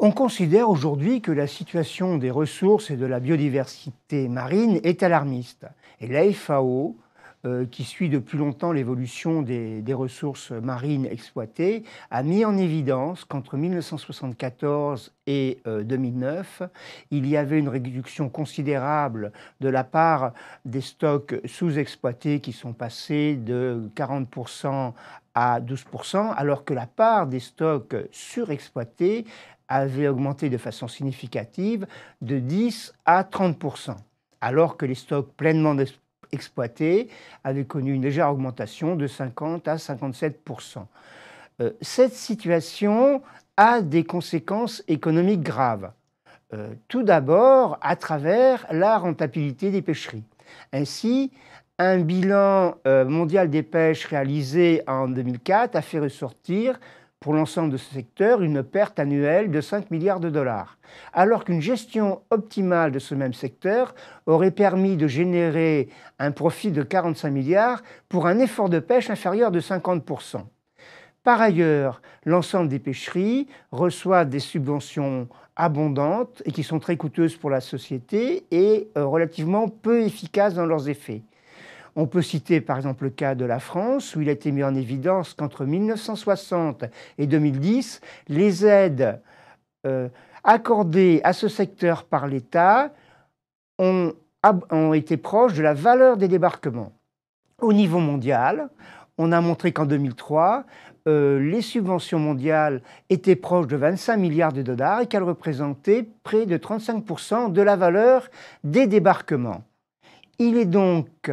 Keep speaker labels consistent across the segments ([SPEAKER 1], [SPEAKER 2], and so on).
[SPEAKER 1] On considère aujourd'hui que la situation des ressources et de la biodiversité marine est alarmiste. Et la FAO, euh, qui suit depuis longtemps l'évolution des, ressources marines exploitées, a mis en évidence qu'entre 1974 et 2009, euh, il y avait une réduction considérable de la part des stocks sous-exploités qui sont passés de 40% 12%, alors que la part des stocks surexploités avait augmenté de façon significative de 10 à 30%, alors que les stocks pleinement exploités avaient connu une légère augmentation de 50 à 57%. Euh, cette situation a des conséquences économiques graves. Euh, tout d'abord, à travers la rentabilité des pêcheries. Ainsi, un bilan euh, mondial des pêches réalisé en 2004 a fait ressortir pour l'ensemble de ce secteur une perte annuelle de 5 milliards de dollars, alors qu'une gestion optimale de ce même secteur aurait permis de générer un profit de 45 milliards pour un effort de pêche inférieur de 50%. Par ailleurs, l'ensemble des pêcheries reçoit des subventions abondantes et qui sont très coûteuses pour la société et euh, relativement peu efficaces dans leurs effets. On peut citer par exemple le cas de la France, où il a été mis en évidence qu'entre 1960 et 2010, les aides euh, accordées à ce secteur par l'État ont, été proches de la valeur des débarquements. Au niveau mondial, on a montré qu'en 2003, euh, les subventions mondiales étaient proches de 25 milliards de dollars et qu'elles représentaient près de 35% de la valeur des débarquements. Il est donc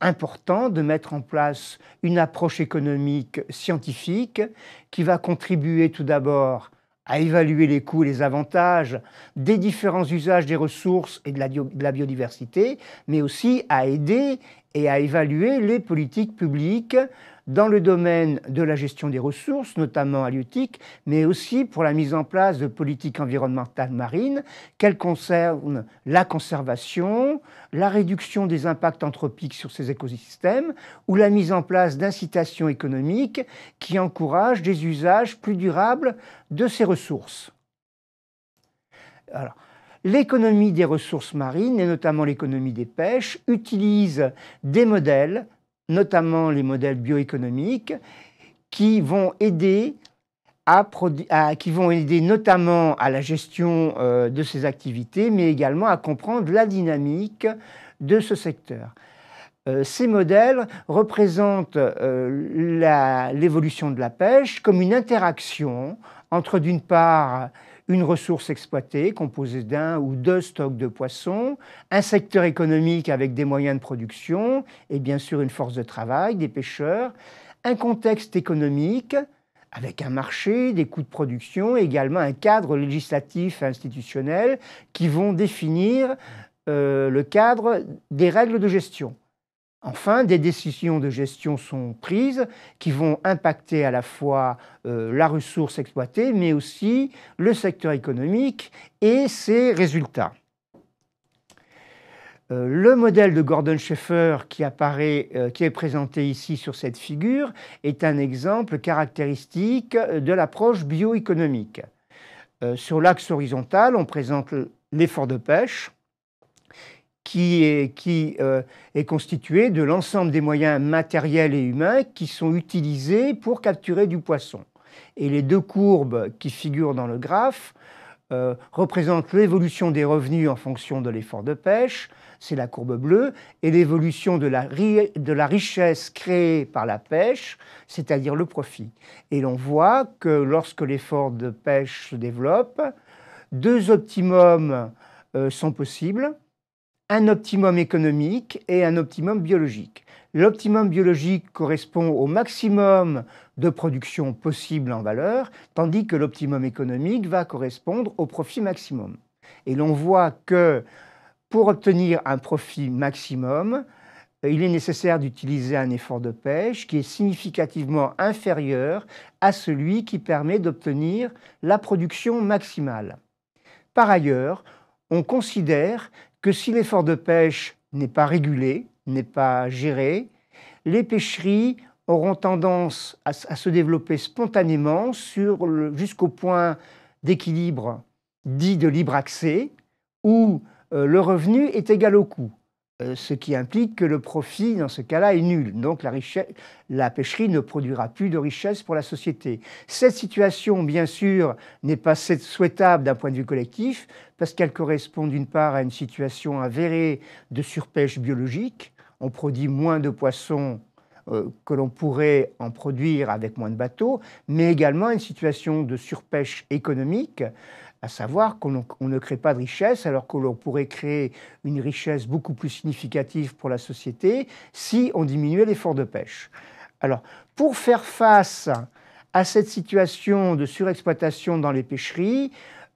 [SPEAKER 1] important de mettre en place une approche économique scientifique qui va contribuer tout d'abord à évaluer les coûts et les avantages des différents usages des ressources et de la, de la biodiversité, mais aussi à aider et à évaluer les politiques publiques dans le domaine de la gestion des ressources, notamment halieutiques, mais aussi pour la mise en place de politiques environnementales marines, qu'elles concernent la conservation, la réduction des impacts anthropiques sur ces écosystèmes, ou la mise en place d'incitations économiques qui encouragent des usages plus durables de ces ressources. l'économie des ressources marines, et notamment l'économie des pêches, utilise des modèles notamment les modèles bioéconomiques, qui vont aider, qui vont aider notamment à la gestion euh, de ces activités, mais également à comprendre la dynamique de ce secteur. Euh, ces modèles représentent euh, l'évolution de la pêche comme une interaction entre, d'une part, une ressource exploitée composée d'un ou deux stocks de poissons, un secteur économique avec des moyens de production et bien sûr une force de travail, des pêcheurs, un contexte économique avec un marché, des coûts de production, et également un cadre législatif et institutionnel qui vont définir euh, le cadre des règles de gestion. Enfin, des décisions de gestion sont prises qui vont impacter à la fois euh, la ressource exploitée, mais aussi le secteur économique et ses résultats. Euh, le modèle de Gordon Schaeffer qui apparaît, euh, qui est présenté ici sur cette figure, est un exemple caractéristique de l'approche bioéconomique. sur l'axe horizontal, on présente l'effort de pêche, qui est, qui, euh, constitué de l'ensemble des moyens matériels et humains qui sont utilisés pour capturer du poisson. Et les deux courbes qui figurent dans le graphe euh, représentent l'évolution des revenus en fonction de l'effort de pêche, c'est la courbe bleue, et l'évolution de, la richesse créée par la pêche, c'est-à-dire le profit. Et l'on voit que lorsque l'effort de pêche se développe, deux optimums euh, sont possibles un optimum économique et un optimum biologique. L'optimum biologique correspond au maximum de production possible en valeur, tandis que l'optimum économique va correspondre au profit maximum. Et l'on voit que pour obtenir un profit maximum, il est nécessaire d'utiliser un effort de pêche qui est significativement inférieur à celui qui permet d'obtenir la production maximale. Par ailleurs, on considère que si l'effort de pêche n'est pas régulé, n'est pas géré, les pêcheries auront tendance à, se développer spontanément jusqu'au point d'équilibre dit de libre accès, où euh, le revenu est égal au coût. Euh, ce qui implique que le profit, dans ce cas-là, est nul. Donc la, pêcherie ne produira plus de richesse pour la société. Cette situation, bien sûr, n'est pas souhaitable d'un point de vue collectif, parce qu'elle correspond d'une part à une situation avérée de surpêche biologique. On produit moins de poissons euh, que l'on pourrait en produire avec moins de bateaux, mais également à une situation de surpêche économique à savoir qu'on ne crée pas de richesse alors que l'on pourrait créer une richesse beaucoup plus significative pour la société si on diminuait l'effort de pêche. Alors, pour faire face à cette situation de surexploitation dans les pêcheries,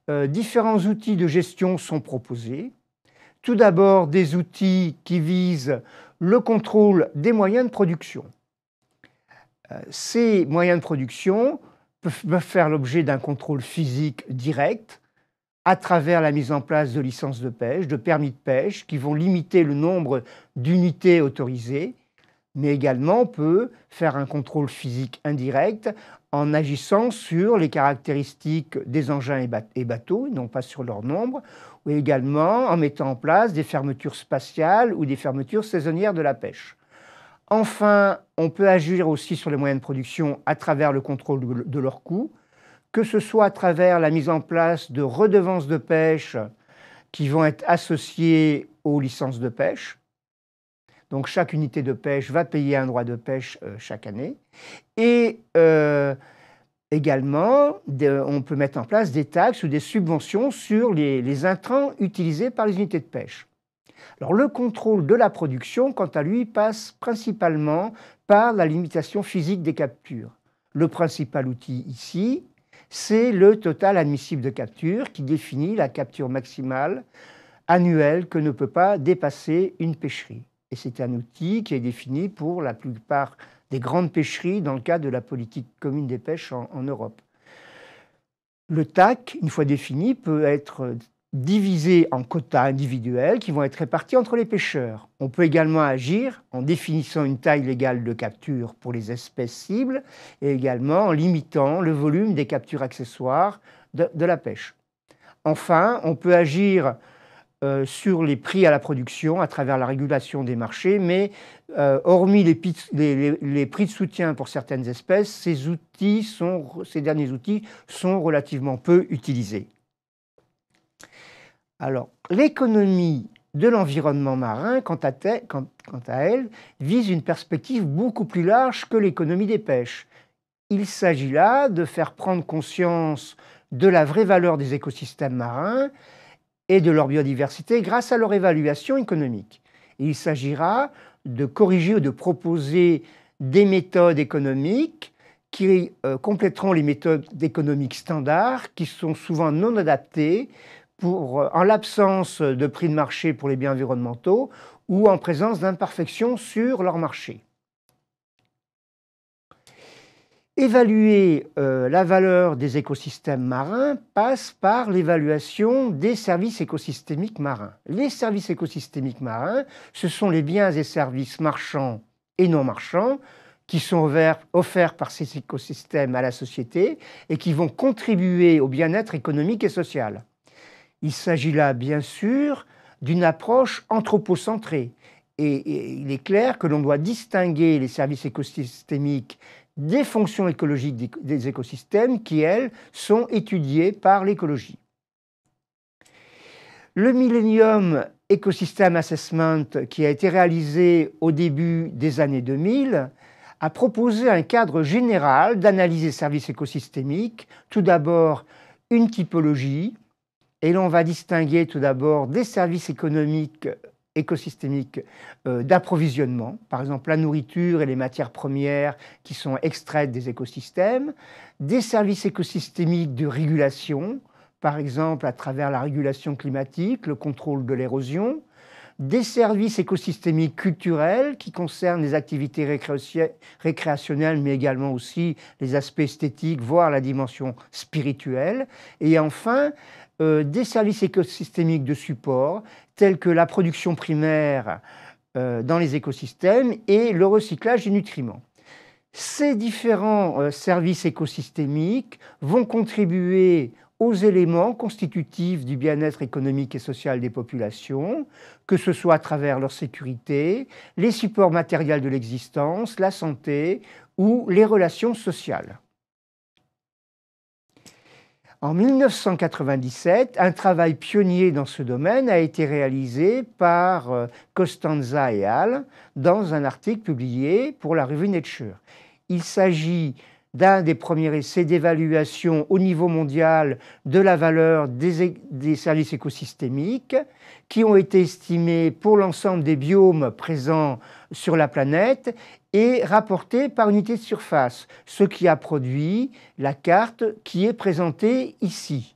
[SPEAKER 1] euh, différents outils de gestion sont proposés. Tout d'abord, des outils qui visent le contrôle des moyens de production. Euh, ces moyens de production peuvent faire l'objet d'un contrôle physique direct à travers la mise en place de licences de pêche, de permis de pêche, qui vont limiter le nombre d'unités autorisées, mais également peut faire un contrôle physique indirect en agissant sur les caractéristiques des engins et bateaux, non pas sur leur nombre, ou également en mettant en place des fermetures spatiales ou des fermetures saisonnières de la pêche. Enfin, on peut agir aussi sur les moyens de production à travers le contrôle de leurs coûts, que ce soit à travers la mise en place de redevances de pêche qui vont être associées aux licences de pêche. Donc chaque unité de pêche va payer un droit de pêche euh, chaque année. Et euh, également, on peut mettre en place des taxes ou des subventions sur les intrants utilisés par les unités de pêche. Alors le contrôle de la production, quant à lui, passe principalement par la limitation physique des captures. Le principal outil ici, c'est le total admissible de capture qui définit la capture maximale annuelle que ne peut pas dépasser une pêcherie. Et c'est un outil qui est défini pour la plupart des grandes pêcheries dans le cadre de la politique commune des pêches en Europe. Le TAC, une fois défini, peut être divisés en quotas individuels qui vont être répartis entre les pêcheurs. On peut également agir en définissant une taille légale de capture pour les espèces cibles et également en limitant le volume des captures accessoires de, la pêche. Enfin, on peut agir euh, sur les prix à la production à travers la régulation des marchés, mais euh, hormis les, prix de soutien pour certaines espèces, ces derniers outils sont relativement peu utilisés. Alors, l'économie de l'environnement marin, quant à, elle, vise une perspective beaucoup plus large que l'économie des pêches. Il s'agit là de faire prendre conscience de la vraie valeur des écosystèmes marins et de leur biodiversité grâce à leur évaluation économique. il s'agira de corriger ou de proposer des méthodes économiques qui euh, compléteront les méthodes économiques standards qui sont souvent non adaptées euh, en l'absence de prix de marché pour les biens environnementaux ou en présence d'imperfections sur leur marché. Évaluer euh, la valeur des écosystèmes marins passe par l'évaluation des services écosystémiques marins. Les services écosystémiques marins, ce sont les biens et services marchands et non marchands qui sont offerts par ces écosystèmes à la société et qui vont contribuer au bien-être économique et social. Il s'agit là, bien sûr, d'une approche anthropocentrée. Et, il est clair que l'on doit distinguer les services écosystémiques des fonctions écologiques des écosystèmes qui, elles, sont étudiées par l'écologie. Le Millennium Ecosystem Assessment, qui a été réalisé au début des années 2000, a proposé un cadre général d'analyse des services écosystémiques. Tout d'abord, une typologie, et l'on va distinguer tout d'abord des services économiques écosystémiques euh, d'approvisionnement, par exemple la nourriture et les matières premières qui sont extraites des écosystèmes, des services écosystémiques de régulation, par exemple à travers la régulation climatique, le contrôle de l'érosion, des services écosystémiques culturels qui concernent les activités récréationnelles, mais également aussi les aspects esthétiques, voire la dimension spirituelle. Et enfin, euh, des services écosystémiques de support, tels que la production primaire euh, dans les écosystèmes et le recyclage des nutriments. Ces différents euh, services écosystémiques vont contribuer aux éléments constitutifs du bien-être économique et social des populations, que ce soit à travers leur sécurité, les supports matériels de l'existence, la santé ou les relations sociales. En 1997, un travail pionnier dans ce domaine a été réalisé par euh, Costanza et al. dans un article publié pour la revue Nature. Il s'agit d'un des premiers essais d'évaluation au niveau mondial de la valeur des, services écosystémiques qui ont été estimés pour l'ensemble des biomes présents sur la planète et rapportés par unité de surface, ce qui a produit la carte qui est présentée ici.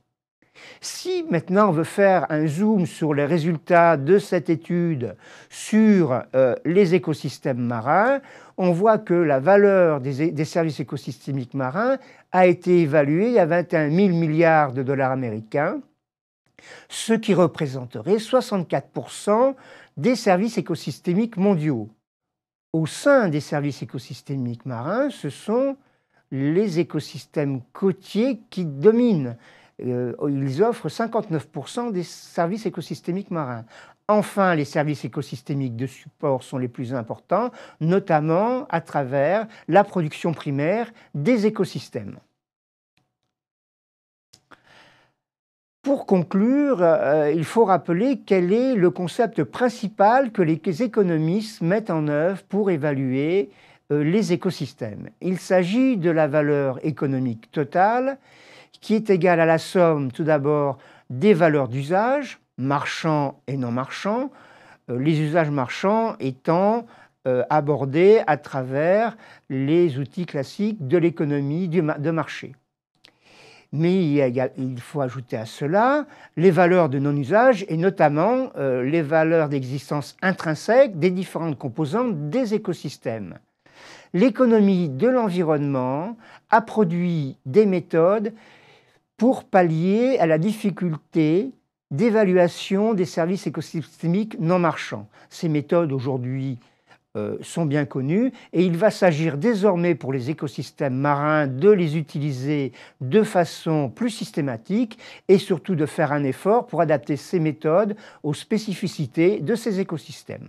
[SPEAKER 1] Si maintenant on veut faire un zoom sur les résultats de cette étude sur euh, les écosystèmes marins, on voit que la valeur des, des, services écosystémiques marins a été évaluée à 21 000 milliards de dollars américains, ce qui représenterait 64 des services écosystémiques mondiaux. Au sein des services écosystémiques marins, ce sont les écosystèmes côtiers qui dominent. Euh, oh, ils offrent 59% des services écosystémiques marins. Enfin, les services écosystémiques de support sont les plus importants, notamment à travers la production primaire des écosystèmes. Pour conclure, euh, il faut rappeler quel est le concept principal que les économistes mettent en œuvre pour évaluer euh, les écosystèmes. Il s'agit de la valeur économique totale qui est égal à la somme, tout d'abord, des valeurs d'usage, marchands et non marchands, euh, les usages marchands étant euh, abordés à travers les outils classiques de l'économie de marché. Mais il faut ajouter à cela les valeurs de non-usage et notamment euh, les valeurs d'existence intrinsèque des différentes composantes des écosystèmes. L'économie de l'environnement a produit des méthodes pour pallier à la difficulté d'évaluation des services écosystémiques non marchands. Ces méthodes aujourd'hui euh, sont bien connues et il va s'agir désormais pour les écosystèmes marins de les utiliser de façon plus systématique et surtout de faire un effort pour adapter ces méthodes aux spécificités de ces écosystèmes.